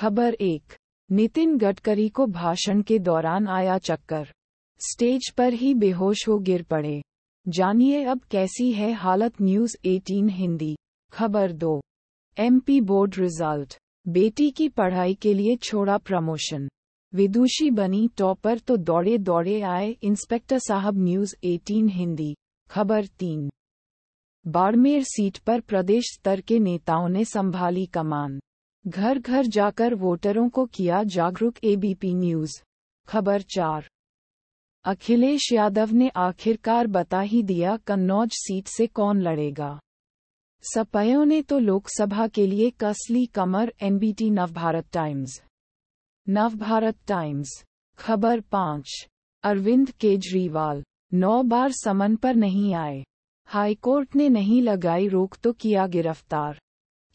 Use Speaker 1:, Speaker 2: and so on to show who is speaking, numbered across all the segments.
Speaker 1: खबर एक नितिन गडकरी को भाषण के दौरान आया चक्कर स्टेज पर ही बेहोश हो गिर पड़े जानिए अब कैसी है हालत न्यूज 18 हिंदी खबर दो एमपी बोर्ड रिजल्ट बेटी की पढ़ाई के लिए छोड़ा प्रमोशन विदुषी बनी टॉपर तो दौड़े दौड़े आए इंस्पेक्टर साहब न्यूज 18 हिंदी खबर तीन बाड़मेर सीट पर प्रदेश स्तर के नेताओं ने संभाली कमान घर घर जाकर वोटरों को किया जागरूक एबीपी न्यूज खबर चार अखिलेश यादव ने आखिरकार बता ही दिया कन्नौज सीट से कौन लड़ेगा सपयों ने तो लोकसभा के लिए कसली कमर NBT Navbharat Times Navbharat Times खबर पाँच अरविंद केजरीवाल नौ बार समन पर नहीं आए हाईकोर्ट ने नहीं लगाई रोक तो किया गिरफ्तार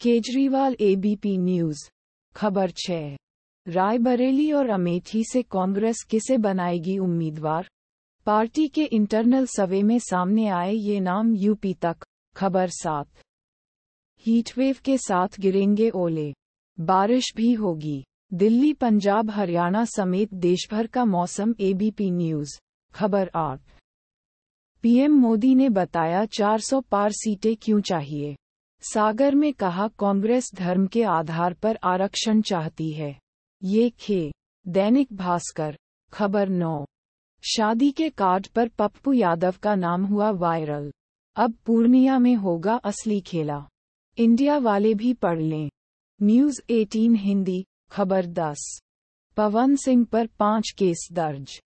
Speaker 1: केजरीवाल एबीपी न्यूज खबर छः रायबरेली और अमेठी से कांग्रेस किसे बनाएगी उम्मीदवार पार्टी के इंटरनल सर्वे में सामने आए ये नाम यूपी तक खबर सात हीटवेव के साथ गिरेंगे ओले बारिश भी होगी दिल्ली पंजाब हरियाणा समेत देशभर का मौसम एबीपी न्यूज खबर आठ पीएम मोदी ने बताया 400 पार सीटें क्यों चाहिए सागर में कहा कांग्रेस धर्म के आधार पर आरक्षण चाहती है ये खे दैनिक भास्कर खबर नौ शादी के कार्ड पर पप्पू यादव का नाम हुआ वायरल अब पूर्णिया में होगा असली खेला इंडिया वाले भी पढ़ लें न्यूज 18 हिंदी खबर 10 पवन सिंह पर पांच केस दर्ज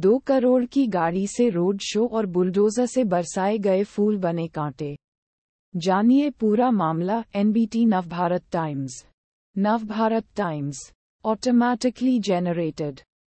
Speaker 1: दो करोड़ की गाड़ी से रोड शो और बुलडोजर से बरसाए गए फूल बने कांटे जानिए पूरा मामला NBT Navbharat Times Navbharat Times automatically generated